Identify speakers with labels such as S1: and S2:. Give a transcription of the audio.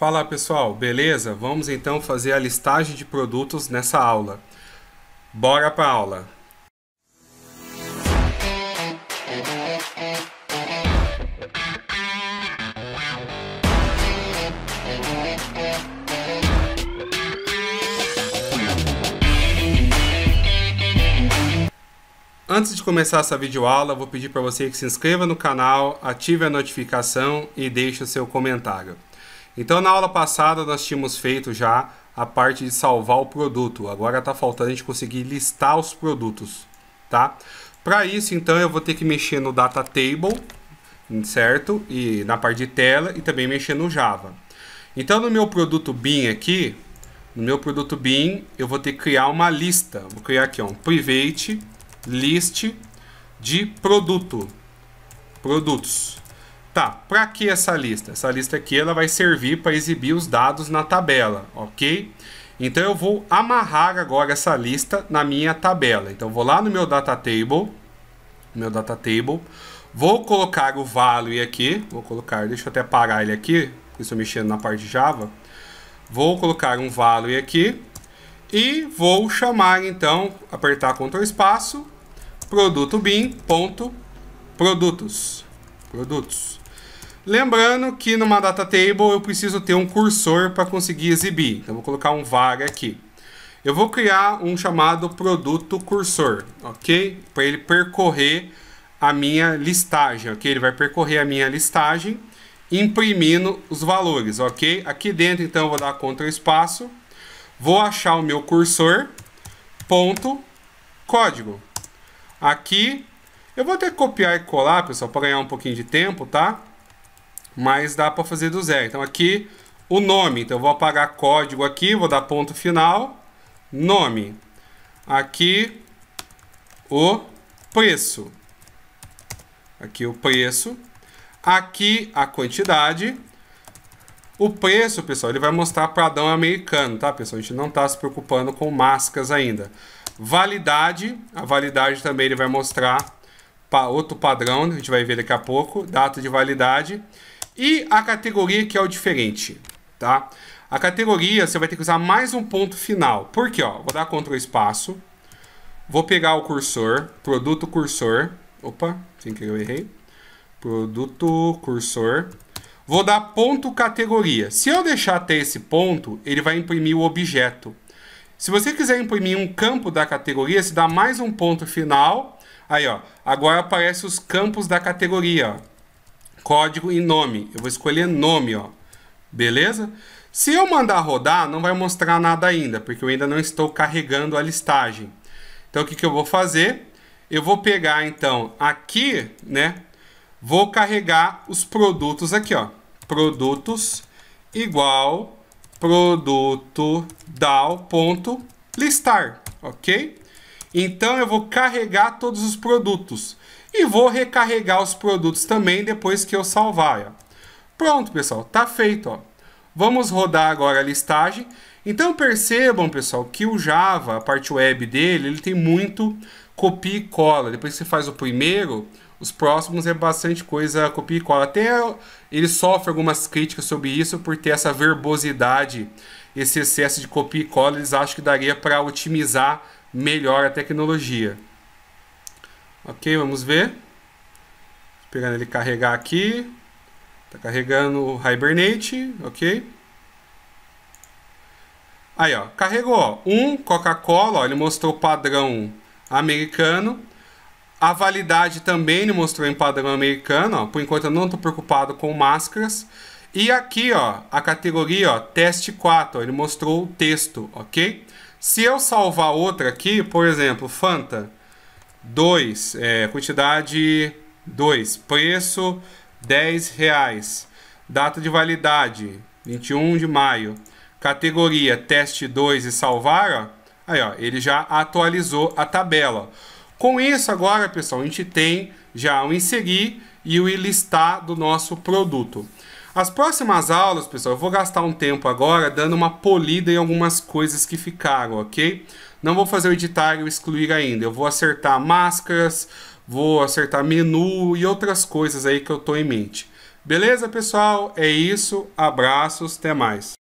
S1: Fala pessoal, beleza? Vamos então fazer a listagem de produtos nessa aula. Bora para a aula! Antes de começar essa videoaula, vou pedir para você que se inscreva no canal, ative a notificação e deixe o seu comentário. Então na aula passada nós tínhamos feito já a parte de salvar o produto. Agora está faltando a gente conseguir listar os produtos, tá? Para isso, então, eu vou ter que mexer no data table, certo? E na parte de tela e também mexer no Java. Então, no meu produto bin aqui, no meu produto bin, eu vou ter que criar uma lista. Vou criar aqui, ó, um private list de produto, produtos. Tá, para que essa lista? Essa lista aqui ela vai servir para exibir os dados na tabela, ok? Então eu vou amarrar agora essa lista na minha tabela. Então vou lá no meu data table, meu data table, vou colocar o value aqui, vou colocar, deixa eu até parar ele aqui, porque estou mexendo na parte Java. Vou colocar um value aqui e vou chamar então, apertar Ctrl espaço, produto bin ponto produtos, produtos. Lembrando que numa data table eu preciso ter um cursor para conseguir exibir. Então vou colocar um var aqui. Eu vou criar um chamado produto cursor, ok? Para ele percorrer a minha listagem, ok? Ele vai percorrer a minha listagem imprimindo os valores, ok? Aqui dentro, então, eu vou dar contra espaço, vou achar o meu cursor, ponto, código. Aqui, eu vou até copiar e colar, pessoal, para ganhar um pouquinho de tempo, tá? mas dá para fazer do zero. Então aqui o nome, então eu vou apagar código aqui, vou dar ponto final, nome. Aqui o preço. Aqui o preço. Aqui a quantidade. O preço, pessoal, ele vai mostrar padrão americano, tá, pessoal? A gente não está se preocupando com máscaras ainda. Validade, a validade também ele vai mostrar para outro padrão, a gente vai ver daqui a pouco, data de validade. E a categoria que é o diferente, tá? A categoria você vai ter que usar mais um ponto final. Por quê? Ó, vou dar Ctrl espaço. Vou pegar o cursor, produto cursor. Opa, sem que eu errei. Produto cursor. Vou dar ponto categoria. Se eu deixar até esse ponto, ele vai imprimir o objeto. Se você quiser imprimir um campo da categoria, se dá mais um ponto final. Aí, ó, agora aparece os campos da categoria. Ó código e nome. Eu vou escolher nome, ó. Beleza? Se eu mandar rodar, não vai mostrar nada ainda, porque eu ainda não estou carregando a listagem. Então, o que, que eu vou fazer? Eu vou pegar, então, aqui, né? Vou carregar os produtos aqui, ó. Produtos igual produto listar, ok? Então, eu vou carregar todos os produtos. E vou recarregar os produtos também depois que eu salvar. Ó. Pronto, pessoal, tá feito. Ó. Vamos rodar agora a listagem. Então percebam, pessoal, que o Java, a parte web dele, ele tem muito copia e cola. Depois que você faz o primeiro, os próximos é bastante coisa copia e cola. Até ele sofre algumas críticas sobre isso por ter essa verbosidade, esse excesso de copia e cola. Eles acham que daria para otimizar melhor a tecnologia. Ok, vamos ver. Esperando ele carregar aqui. Está carregando o Hibernate, ok? Aí, ó, carregou, ó, um Coca-Cola, ele mostrou o padrão americano. A validade também ele mostrou em padrão americano, ó, por enquanto eu não estou preocupado com máscaras. E aqui, ó, a categoria, ó, teste 4, ó, ele mostrou o texto, ok? Se eu salvar outra aqui, por exemplo, Fanta, 2, é, quantidade 2, preço 10 reais, data de validade 21 de maio, categoria teste 2 e salvar, ó, aí ó, ele já atualizou a tabela. Com isso agora, pessoal, a gente tem já o inserir e o listar do nosso produto. As próximas aulas, pessoal, eu vou gastar um tempo agora dando uma polida em algumas coisas que ficaram, ok? Não vou fazer o editar e o excluir ainda. Eu vou acertar máscaras, vou acertar menu e outras coisas aí que eu tô em mente. Beleza, pessoal? É isso. Abraços, até mais.